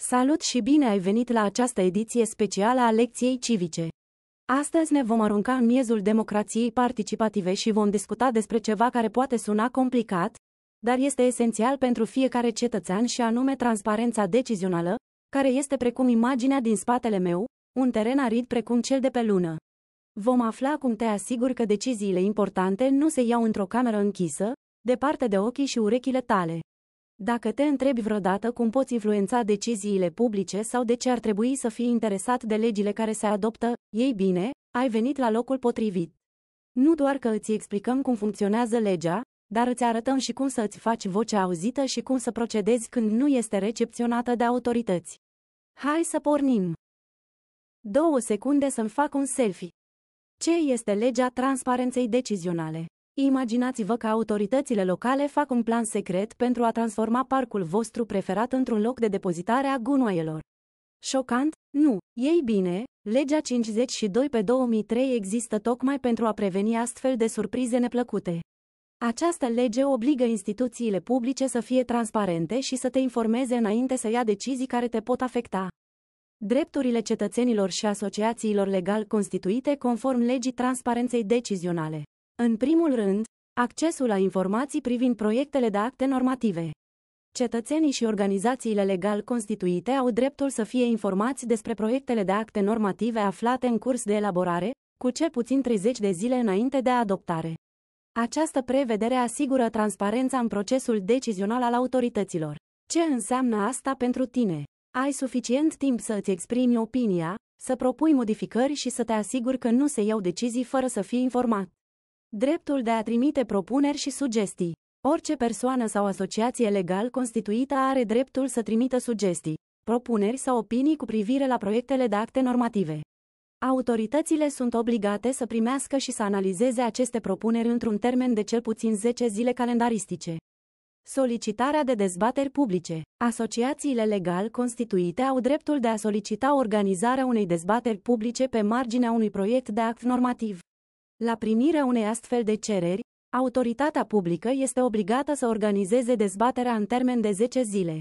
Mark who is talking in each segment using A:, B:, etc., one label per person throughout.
A: Salut și bine ai venit la această ediție specială a lecției civice. Astăzi ne vom arunca în miezul democrației participative și vom discuta despre ceva care poate suna complicat, dar este esențial pentru fiecare cetățean și anume transparența decizională, care este precum imaginea din spatele meu, un teren arid precum cel de pe lună. Vom afla cum te asiguri că deciziile importante nu se iau într-o cameră închisă, departe de ochii și urechile tale. Dacă te întrebi vreodată cum poți influența deciziile publice sau de ce ar trebui să fii interesat de legile care se adoptă, ei bine, ai venit la locul potrivit. Nu doar că îți explicăm cum funcționează legea, dar îți arătăm și cum să îți faci vocea auzită și cum să procedezi când nu este recepționată de autorități. Hai să pornim! Două secunde să-mi fac un selfie. Ce este legea transparenței decizionale? Imaginați-vă că autoritățile locale fac un plan secret pentru a transforma parcul vostru preferat într-un loc de depozitare a gunoaielor. Șocant? Nu. Ei bine, legea 52 pe 2003 există tocmai pentru a preveni astfel de surprize neplăcute. Această lege obligă instituțiile publice să fie transparente și să te informeze înainte să ia decizii care te pot afecta. Drepturile cetățenilor și asociațiilor legal constituite conform legii transparenței decizionale. În primul rând, accesul la informații privind proiectele de acte normative. Cetățenii și organizațiile legal constituite au dreptul să fie informați despre proiectele de acte normative aflate în curs de elaborare, cu ce puțin 30 de zile înainte de adoptare. Această prevedere asigură transparența în procesul decizional al autorităților. Ce înseamnă asta pentru tine? Ai suficient timp să îți exprimi opinia, să propui modificări și să te asiguri că nu se iau decizii fără să fii informat. Dreptul de a trimite propuneri și sugestii. Orice persoană sau asociație legal constituită are dreptul să trimită sugestii, propuneri sau opinii cu privire la proiectele de acte normative. Autoritățile sunt obligate să primească și să analizeze aceste propuneri într-un termen de cel puțin 10 zile calendaristice. Solicitarea de dezbateri publice. Asociațiile legal constituite au dreptul de a solicita organizarea unei dezbateri publice pe marginea unui proiect de act normativ. La primirea unei astfel de cereri, autoritatea publică este obligată să organizeze dezbaterea în termen de 10 zile.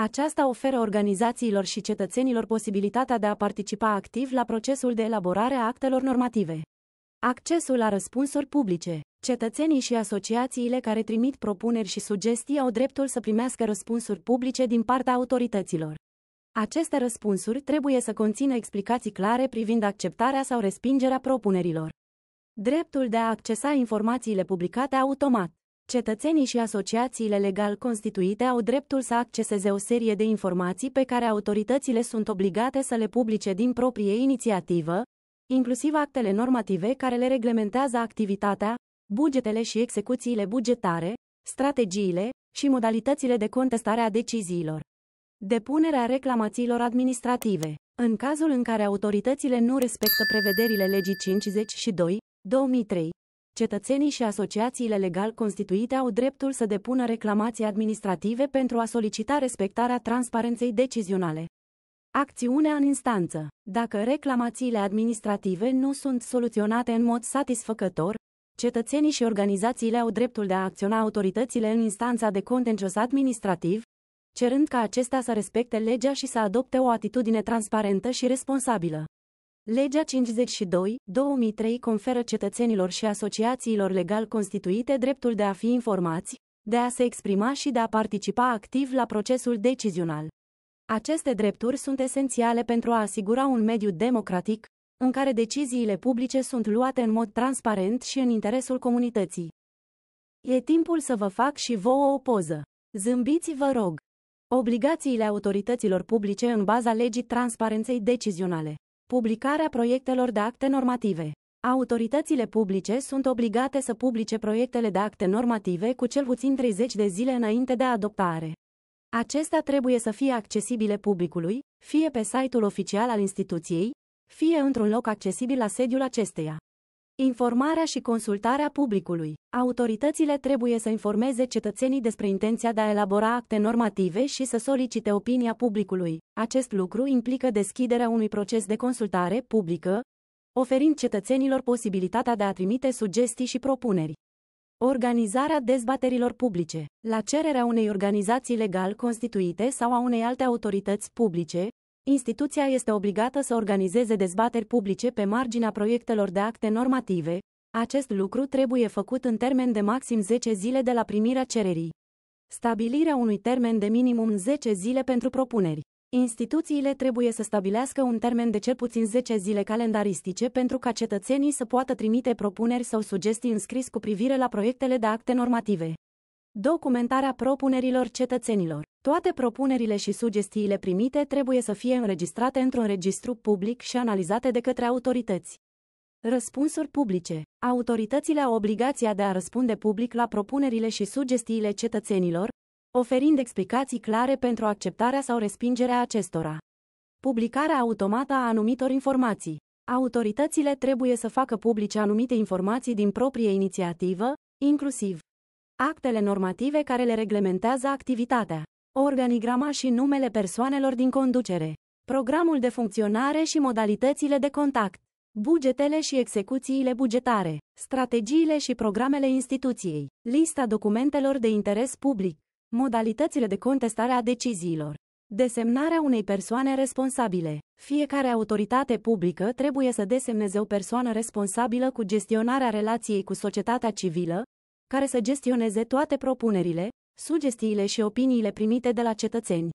A: Aceasta oferă organizațiilor și cetățenilor posibilitatea de a participa activ la procesul de elaborare a actelor normative. Accesul la răspunsuri publice. Cetățenii și asociațiile care trimit propuneri și sugestii au dreptul să primească răspunsuri publice din partea autorităților. Aceste răspunsuri trebuie să conțină explicații clare privind acceptarea sau respingerea propunerilor. Dreptul de a accesa informațiile publicate automat. Cetățenii și asociațiile legal constituite au dreptul să acceseze o serie de informații pe care autoritățile sunt obligate să le publice din proprie inițiativă, inclusiv actele normative care le reglementează activitatea, bugetele și execuțiile bugetare, strategiile și modalitățile de contestare a deciziilor. Depunerea reclamațiilor administrative. În cazul în care autoritățile nu respectă prevederile legii 52 2003. Cetățenii și asociațiile legal constituite au dreptul să depună reclamații administrative pentru a solicita respectarea transparenței decizionale. Acțiunea în instanță. Dacă reclamațiile administrative nu sunt soluționate în mod satisfăcător, cetățenii și organizațiile au dreptul de a acționa autoritățile în instanța de contencios administrativ, cerând ca acestea să respecte legea și să adopte o atitudine transparentă și responsabilă. Legea 52, 2003 conferă cetățenilor și asociațiilor legal constituite dreptul de a fi informați, de a se exprima și de a participa activ la procesul decizional. Aceste drepturi sunt esențiale pentru a asigura un mediu democratic, în care deciziile publice sunt luate în mod transparent și în interesul comunității. E timpul să vă fac și vouă o poză. Zâmbiți, vă rog! Obligațiile autorităților publice în baza legii transparenței decizionale. Publicarea proiectelor de acte normative. Autoritățile publice sunt obligate să publice proiectele de acte normative cu cel puțin 30 de zile înainte de adoptare. Acestea trebuie să fie accesibile publicului, fie pe site-ul oficial al instituției, fie într-un loc accesibil la sediul acesteia. Informarea și consultarea publicului. Autoritățile trebuie să informeze cetățenii despre intenția de a elabora acte normative și să solicite opinia publicului. Acest lucru implică deschiderea unui proces de consultare publică, oferind cetățenilor posibilitatea de a trimite sugestii și propuneri. Organizarea dezbaterilor publice. La cererea unei organizații legal constituite sau a unei alte autorități publice, Instituția este obligată să organizeze dezbateri publice pe marginea proiectelor de acte normative. Acest lucru trebuie făcut în termen de maxim 10 zile de la primirea cererii. Stabilirea unui termen de minimum 10 zile pentru propuneri. Instituțiile trebuie să stabilească un termen de cel puțin 10 zile calendaristice pentru ca cetățenii să poată trimite propuneri sau sugestii înscris cu privire la proiectele de acte normative. Documentarea propunerilor cetățenilor. Toate propunerile și sugestiile primite trebuie să fie înregistrate într-un registru public și analizate de către autorități. Răspunsuri publice. Autoritățile au obligația de a răspunde public la propunerile și sugestiile cetățenilor, oferind explicații clare pentru acceptarea sau respingerea acestora. Publicarea automată a anumitor informații. Autoritățile trebuie să facă publice anumite informații din proprie inițiativă, inclusiv actele normative care le reglementează activitatea, organigrama și numele persoanelor din conducere, programul de funcționare și modalitățile de contact, bugetele și execuțiile bugetare, strategiile și programele instituției, lista documentelor de interes public, modalitățile de contestare a deciziilor. Desemnarea unei persoane responsabile. Fiecare autoritate publică trebuie să desemneze o persoană responsabilă cu gestionarea relației cu societatea civilă, care să gestioneze toate propunerile, sugestiile și opiniile primite de la cetățeni.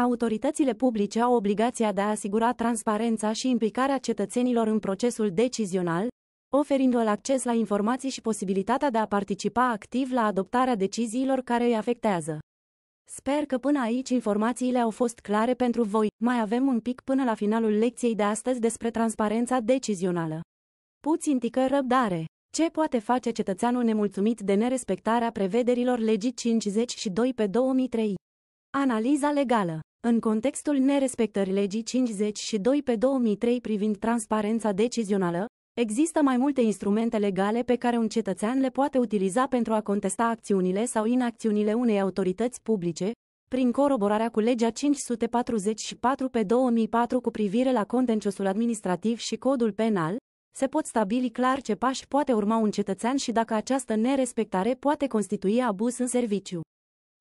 A: Autoritățile publice au obligația de a asigura transparența și implicarea cetățenilor în procesul decizional, oferindu-l acces la informații și posibilitatea de a participa activ la adoptarea deciziilor care îi afectează. Sper că până aici informațiile au fost clare pentru voi, mai avem un pic până la finalul lecției de astăzi despre transparența decizională. Puțin tică răbdare! Ce poate face cetățeanul nemulțumit de nerespectarea prevederilor legii 52 pe 2003? Analiza legală în contextul nerespectării legii 52 pe 2003 privind transparența decizională, există mai multe instrumente legale pe care un cetățean le poate utiliza pentru a contesta acțiunile sau inacțiunile unei autorități publice, prin coroborarea cu legea 544 pe 2004 cu privire la contenciosul administrativ și codul penal, se pot stabili clar ce pași poate urma un cetățean și dacă această nerespectare poate constitui abuz în serviciu.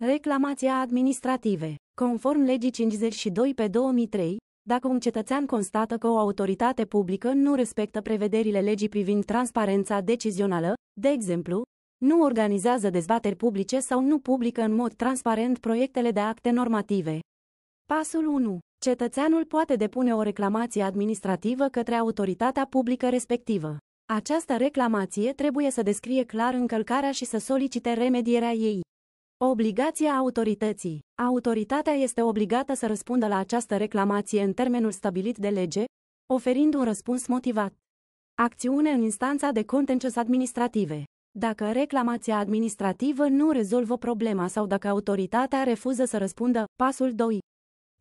A: Reclamația administrative Conform legii 52 pe 2003, dacă un cetățean constată că o autoritate publică nu respectă prevederile legii privind transparența decizională, de exemplu, nu organizează dezbateri publice sau nu publică în mod transparent proiectele de acte normative. Pasul 1. Cetățeanul poate depune o reclamație administrativă către autoritatea publică respectivă. Această reclamație trebuie să descrie clar încălcarea și să solicite remedierea ei. Obligația autorității. Autoritatea este obligată să răspundă la această reclamație în termenul stabilit de lege, oferind un răspuns motivat. Acțiune în instanța de contencios administrative. Dacă reclamația administrativă nu rezolvă problema sau dacă autoritatea refuză să răspundă, pasul 2.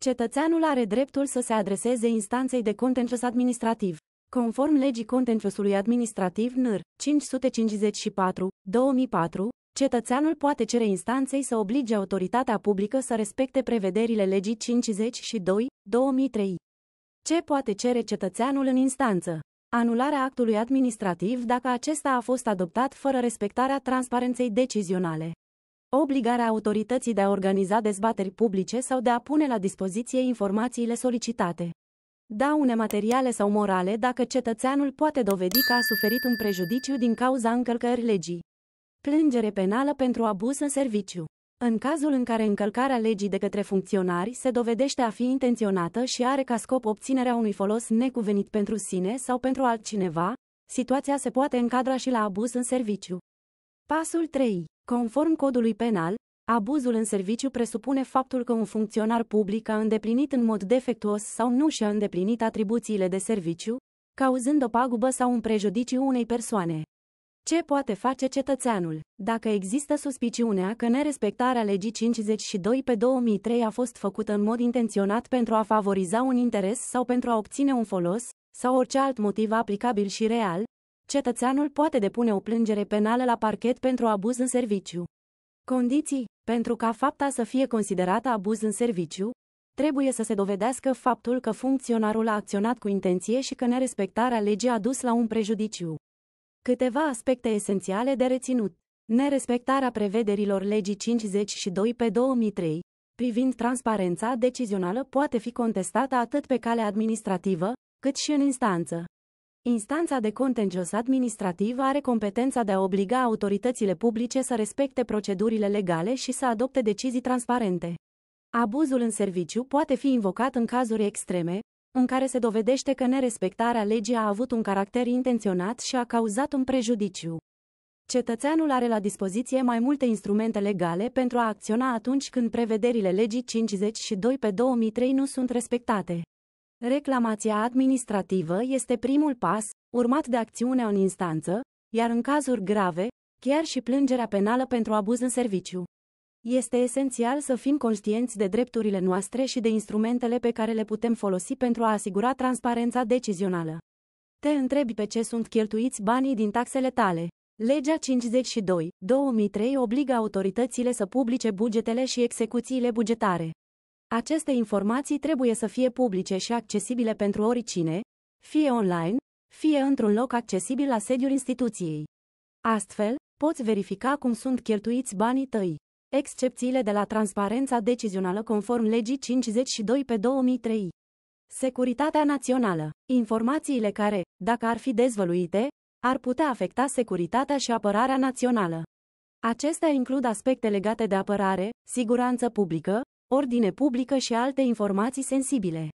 A: Cetățeanul are dreptul să se adreseze instanței de contencios administrativ. Conform legii contenciosului administrativ NR 554 2004, cetățeanul poate cere instanței să oblige autoritatea publică să respecte prevederile legii 52 2003. Ce poate cere cetățeanul în instanță? Anularea actului administrativ dacă acesta a fost adoptat fără respectarea transparenței decizionale. Obligarea autorității de a organiza dezbateri publice sau de a pune la dispoziție informațiile solicitate. Daune materiale sau morale dacă cetățeanul poate dovedi că a suferit un prejudiciu din cauza încălcării legii. Plângere penală pentru abuz în serviciu. În cazul în care încălcarea legii de către funcționari se dovedește a fi intenționată și are ca scop obținerea unui folos necuvenit pentru sine sau pentru altcineva, situația se poate încadra și la abuz în serviciu. Pasul 3. Conform codului penal, abuzul în serviciu presupune faptul că un funcționar public a îndeplinit în mod defectuos sau nu și-a îndeplinit atribuțiile de serviciu, cauzând o pagubă sau un prejudiciu unei persoane. Ce poate face cetățeanul? Dacă există suspiciunea că nerespectarea legii 52 pe 2003 a fost făcută în mod intenționat pentru a favoriza un interes sau pentru a obține un folos, sau orice alt motiv aplicabil și real, Cetățeanul poate depune o plângere penală la parchet pentru abuz în serviciu. Condiții Pentru ca fapta să fie considerată abuz în serviciu, trebuie să se dovedească faptul că funcționarul a acționat cu intenție și că nerespectarea legii a dus la un prejudiciu. Câteva aspecte esențiale de reținut. Nerespectarea prevederilor legii 52 pe 2003, privind transparența decizională, poate fi contestată atât pe cale administrativă, cât și în instanță. Instanța de contencios administrativ are competența de a obliga autoritățile publice să respecte procedurile legale și să adopte decizii transparente. Abuzul în serviciu poate fi invocat în cazuri extreme, în care se dovedește că nerespectarea legii a avut un caracter intenționat și a cauzat un prejudiciu. Cetățeanul are la dispoziție mai multe instrumente legale pentru a acționa atunci când prevederile legii 52 pe 2003 nu sunt respectate. Reclamația administrativă este primul pas, urmat de acțiunea în instanță, iar în cazuri grave, chiar și plângerea penală pentru abuz în serviciu. Este esențial să fim conștienți de drepturile noastre și de instrumentele pe care le putem folosi pentru a asigura transparența decizională. Te întrebi pe ce sunt cheltuiți banii din taxele tale. Legea 52, 2003 obligă autoritățile să publice bugetele și execuțiile bugetare. Aceste informații trebuie să fie publice și accesibile pentru oricine, fie online, fie într-un loc accesibil la sediul instituției. Astfel, poți verifica cum sunt cheltuiți banii tăi. Excepțiile de la transparența decizională conform legii 52 pe 2003. Securitatea națională. Informațiile care, dacă ar fi dezvăluite, ar putea afecta securitatea și apărarea națională. Acestea includ aspecte legate de apărare, siguranță publică, ordine publică și alte informații sensibile.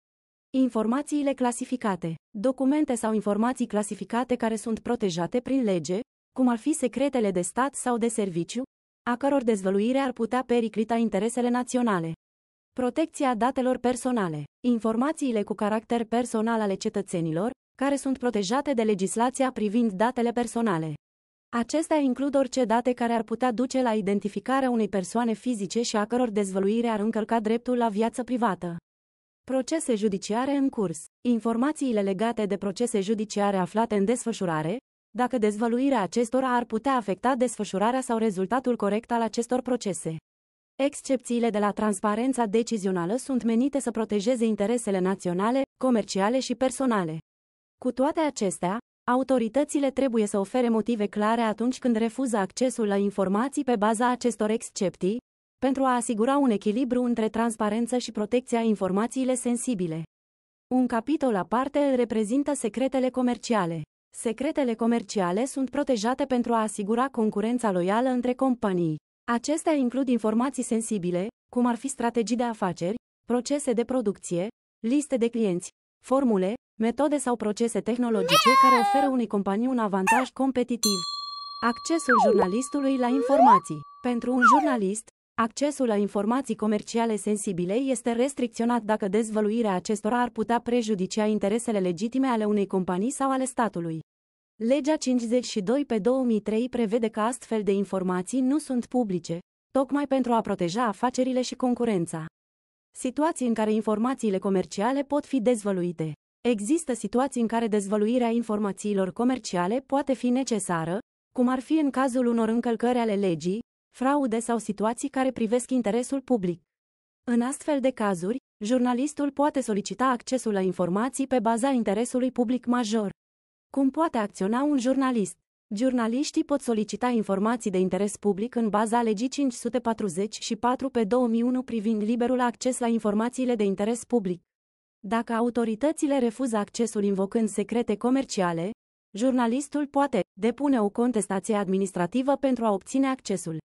A: Informațiile clasificate. Documente sau informații clasificate care sunt protejate prin lege, cum ar fi secretele de stat sau de serviciu, a căror dezvăluire ar putea periclita interesele naționale. Protecția datelor personale. Informațiile cu caracter personal ale cetățenilor, care sunt protejate de legislația privind datele personale. Acestea includ orice date care ar putea duce la identificarea unei persoane fizice și a căror dezvăluire ar încălca dreptul la viață privată. Procese judiciare în curs. Informațiile legate de procese judiciare aflate în desfășurare, dacă dezvăluirea acestora ar putea afecta desfășurarea sau rezultatul corect al acestor procese. Excepțiile de la transparența decizională sunt menite să protejeze interesele naționale, comerciale și personale. Cu toate acestea, Autoritățile trebuie să ofere motive clare atunci când refuză accesul la informații pe baza acestor excepții, pentru a asigura un echilibru între transparență și protecția informațiile sensibile. Un capitol aparte îl reprezintă secretele comerciale. Secretele comerciale sunt protejate pentru a asigura concurența loială între companii. Acestea includ informații sensibile, cum ar fi strategii de afaceri, procese de producție, liste de clienți, formule, metode sau procese tehnologice care oferă unei companii un avantaj competitiv. Accesul jurnalistului la informații Pentru un jurnalist, accesul la informații comerciale sensibile este restricționat dacă dezvăluirea acestora ar putea prejudicia interesele legitime ale unei companii sau ale statului. Legea 52 pe 2003 prevede că astfel de informații nu sunt publice, tocmai pentru a proteja afacerile și concurența. Situații în care informațiile comerciale pot fi dezvăluite. Există situații în care dezvăluirea informațiilor comerciale poate fi necesară, cum ar fi în cazul unor încălcări ale legii, fraude sau situații care privesc interesul public. În astfel de cazuri, jurnalistul poate solicita accesul la informații pe baza interesului public major. Cum poate acționa un jurnalist? Jurnaliștii pot solicita informații de interes public în baza legii 544 pe 2001 privind liberul acces la informațiile de interes public. Dacă autoritățile refuză accesul invocând secrete comerciale, jurnalistul poate depune o contestație administrativă pentru a obține accesul.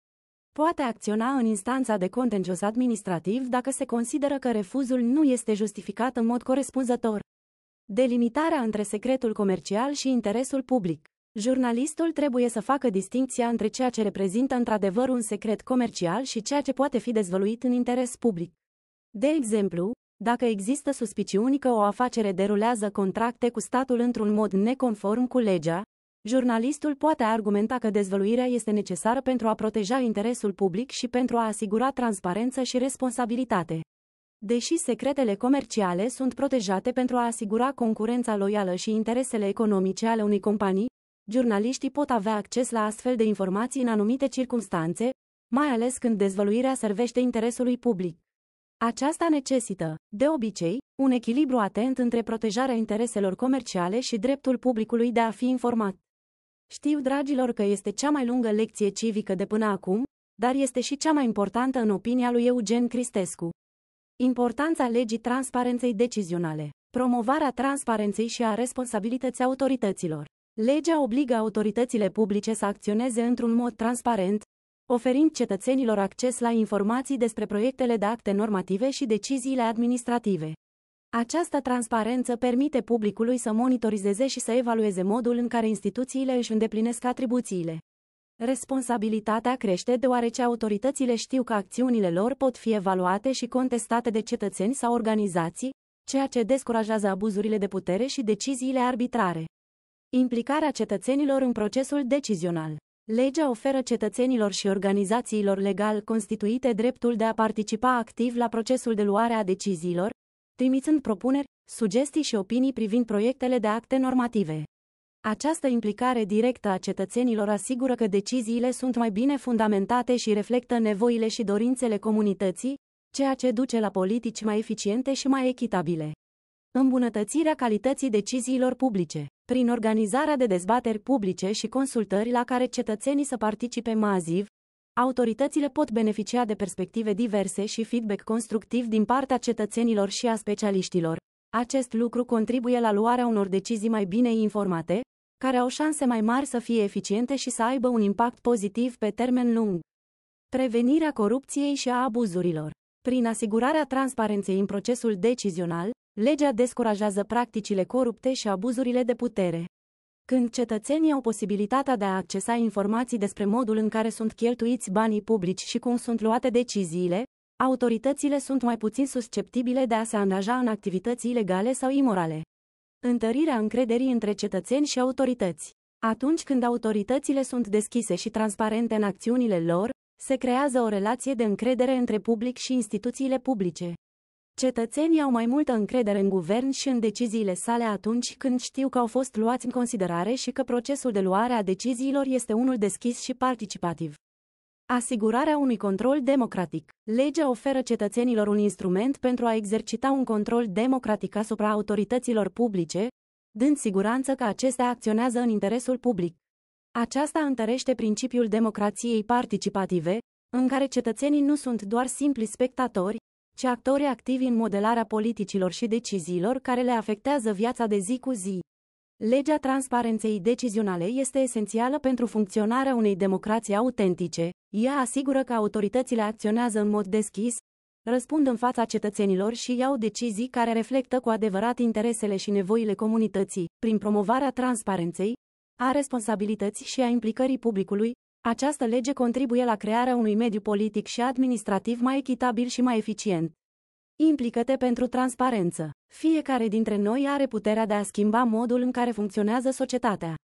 A: Poate acționa în instanța de contencios administrativ dacă se consideră că refuzul nu este justificat în mod corespunzător. Delimitarea între secretul comercial și interesul public. Jurnalistul trebuie să facă distinția între ceea ce reprezintă într-adevăr un secret comercial și ceea ce poate fi dezvăluit în interes public. De exemplu, dacă există suspiciuni că o afacere derulează contracte cu statul într-un mod neconform cu legea, jurnalistul poate argumenta că dezvăluirea este necesară pentru a proteja interesul public și pentru a asigura transparență și responsabilitate. Deși secretele comerciale sunt protejate pentru a asigura concurența loială și interesele economice ale unei companii, jurnaliștii pot avea acces la astfel de informații în anumite circunstanțe, mai ales când dezvăluirea servește interesului public. Aceasta necesită, de obicei, un echilibru atent între protejarea intereselor comerciale și dreptul publicului de a fi informat. Știu, dragilor, că este cea mai lungă lecție civică de până acum, dar este și cea mai importantă în opinia lui Eugen Cristescu. Importanța legii transparenței decizionale. Promovarea transparenței și a responsabilității autorităților. Legea obligă autoritățile publice să acționeze într-un mod transparent, oferind cetățenilor acces la informații despre proiectele de acte normative și deciziile administrative. Această transparență permite publicului să monitorizeze și să evalueze modul în care instituțiile își îndeplinesc atribuțiile. Responsabilitatea crește deoarece autoritățile știu că acțiunile lor pot fi evaluate și contestate de cetățeni sau organizații, ceea ce descurajează abuzurile de putere și deciziile arbitrare. Implicarea cetățenilor în procesul decizional Legea oferă cetățenilor și organizațiilor legal constituite dreptul de a participa activ la procesul de luare a deciziilor, trimițând propuneri, sugestii și opinii privind proiectele de acte normative. Această implicare directă a cetățenilor asigură că deciziile sunt mai bine fundamentate și reflectă nevoile și dorințele comunității, ceea ce duce la politici mai eficiente și mai echitabile. Îmbunătățirea calității deciziilor publice, prin organizarea de dezbateri publice și consultări la care cetățenii să participe masiv, autoritățile pot beneficia de perspective diverse și feedback constructiv din partea cetățenilor și a specialiștilor. Acest lucru contribuie la luarea unor decizii mai bine informate, care au șanse mai mari să fie eficiente și să aibă un impact pozitiv pe termen lung. Prevenirea corupției și a abuzurilor. Prin asigurarea transparenței în procesul decizional, Legea descurajează practicile corupte și abuzurile de putere. Când cetățenii au posibilitatea de a accesa informații despre modul în care sunt cheltuiți banii publici și cum sunt luate deciziile, autoritățile sunt mai puțin susceptibile de a se angaja în activități ilegale sau imorale. Întărirea încrederii între cetățeni și autorități. Atunci când autoritățile sunt deschise și transparente în acțiunile lor, se creează o relație de încredere între public și instituțiile publice. Cetățenii au mai multă încredere în guvern și în deciziile sale atunci când știu că au fost luați în considerare și că procesul de luare a deciziilor este unul deschis și participativ. Asigurarea unui control democratic. Legea oferă cetățenilor un instrument pentru a exercita un control democratic asupra autorităților publice, dând siguranță că acestea acționează în interesul public. Aceasta întărește principiul democrației participative, în care cetățenii nu sunt doar simpli spectatori, ci actori activi în modelarea politicilor și deciziilor care le afectează viața de zi cu zi. Legea transparenței decizionale este esențială pentru funcționarea unei democrații autentice. Ea asigură că autoritățile acționează în mod deschis, răspund în fața cetățenilor și iau decizii care reflectă cu adevărat interesele și nevoile comunității. Prin promovarea transparenței, a responsabilității și a implicării publicului, această lege contribuie la crearea unui mediu politic și administrativ mai echitabil și mai eficient. Implică-te pentru transparență. Fiecare dintre noi are puterea de a schimba modul în care funcționează societatea.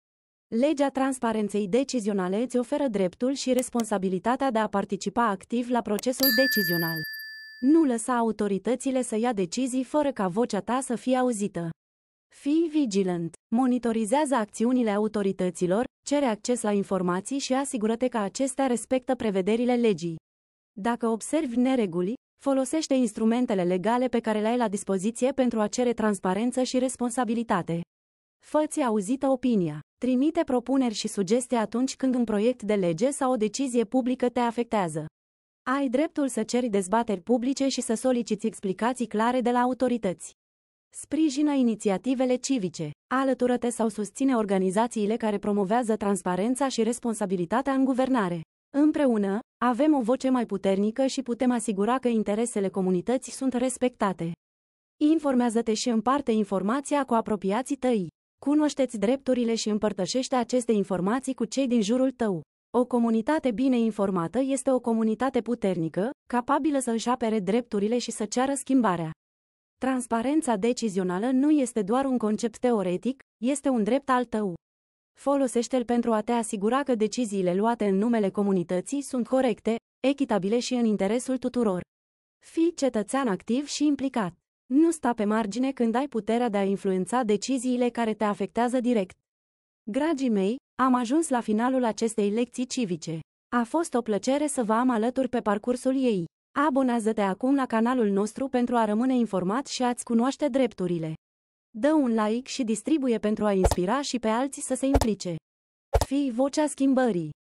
A: Legea transparenței decizionale îți oferă dreptul și responsabilitatea de a participa activ la procesul decizional. Nu lăsa autoritățile să ia decizii fără ca vocea ta să fie auzită. Fii vigilent. Monitorizează acțiunile autorităților, cere acces la informații și asigură-te că acestea respectă prevederile legii. Dacă observi nereguli, folosește instrumentele legale pe care le ai la dispoziție pentru a cere transparență și responsabilitate. Fă-ți auzită opinia. Trimite propuneri și sugestii atunci când un proiect de lege sau o decizie publică te afectează. Ai dreptul să ceri dezbateri publice și să soliciți explicații clare de la autorități. Sprijină inițiativele civice. Alătură-te sau susține organizațiile care promovează transparența și responsabilitatea în guvernare. Împreună, avem o voce mai puternică și putem asigura că interesele comunității sunt respectate. Informează-te și împarte informația cu apropiații tăi. Cunoașteți drepturile și împărtășește aceste informații cu cei din jurul tău. O comunitate bine informată este o comunitate puternică, capabilă să își apere drepturile și să ceară schimbarea. Transparența decizională nu este doar un concept teoretic, este un drept al tău. Folosește-l pentru a te asigura că deciziile luate în numele comunității sunt corecte, echitabile și în interesul tuturor. Fii cetățean activ și implicat. Nu sta pe margine când ai puterea de a influența deciziile care te afectează direct. Dragii mei, am ajuns la finalul acestei lecții civice. A fost o plăcere să vă am alături pe parcursul ei. Abonează-te acum la canalul nostru pentru a rămâne informat și a-ți cunoaște drepturile. Dă un like și distribuie pentru a inspira și pe alții să se implice. Fii vocea schimbării.